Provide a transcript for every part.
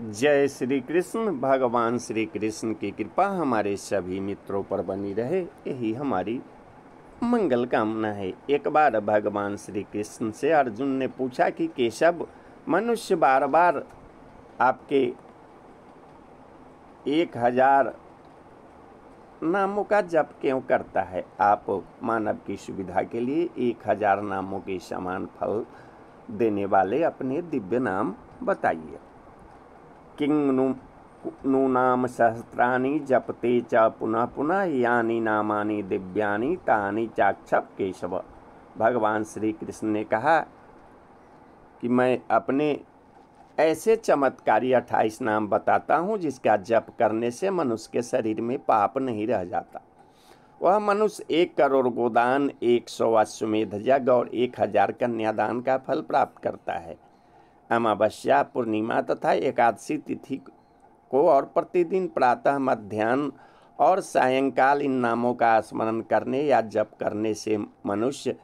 जय श्री कृष्ण भगवान श्री कृष्ण की कृपा हमारे सभी मित्रों पर बनी रहे यही हमारी मंगल कामना है एक बार भगवान श्री कृष्ण से अर्जुन ने पूछा कि केशव मनुष्य बार बार आपके एक हजार नामों का जप क्यों करता है आप मानव की सुविधा के लिए एक हजार नामों के समान फल देने वाले अपने दिव्य नाम बताइए किंग नु नाम सहस्त्राणी जपते च पुनः पुनः यानी नामानी दिव्यानी तानी चाक्षप केशव भगवान श्री कृष्ण ने कहा कि मैं अपने ऐसे चमत्कारी अट्ठाईस नाम बताता हूँ जिसका जप करने से मनुष्य के शरीर में पाप नहीं रह जाता वह मनुष्य एक करोड़ गोदान एक सौ अश्वमेध यज्ञ और एक हजार कन्यादान का फल प्राप्त करता है अमावस्या पूर्णिमा तथा एकादशी तिथि को और प्रतिदिन प्रातः मध्यान्ह और सायंकाल इन नामों का स्मरण करने या जप करने से मनुष्य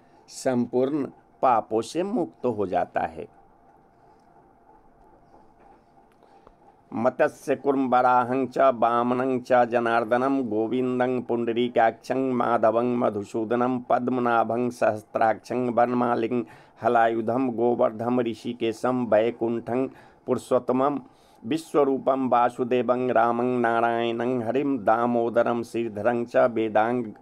संपूर्ण पापों से मुक्त हो जाता है मत्स्य कुर्बराहं च वामनं च पद्मनाभंग गोविन्दं पुण्डरीकाक्षं हलायुधम गोवर्धम पद्मनाभं सहस्राक्षं पुरुषोत्तम विश्व गोवर्धं ऋषिकेशं वैकुण्ठं पुरुषोत्तमं विश्वरूपं वासुदेवं रामं नारायणं हरिं दामोदरं श्रीधरं च वेदाङ्ग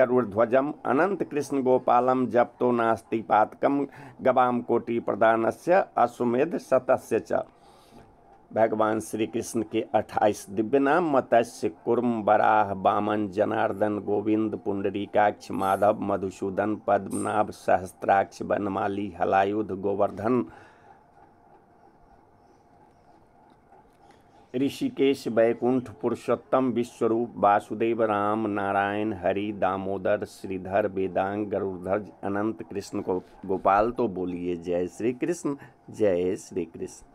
गरुड्ध्वजम् अनन्तकृष्णगोपालं जप्तो नास्ति कोटि गवां कोटिप्रदानस्य अश्वमेधशतस्य च भगवान श्री कृष्ण के अट्ठाईस दिव्य नाम मत्स्य कुर्म बराह बामन जनार्दन गोविंद पुंडरीकाक्ष माधव मधुसूदन पद्मनाभ सहस्त्राक्ष बनमाली हलायुध गोवर्धन ऋषिकेश वैकुंठ पुरुषोत्तम विश्वरूप वासुदेव राम नारायण हरि दामोदर श्रीधर वेदांग गरुधर अनंत कृष्ण को गोपाल तो बोलिए जय श्री कृष्ण जय श्री कृष्ण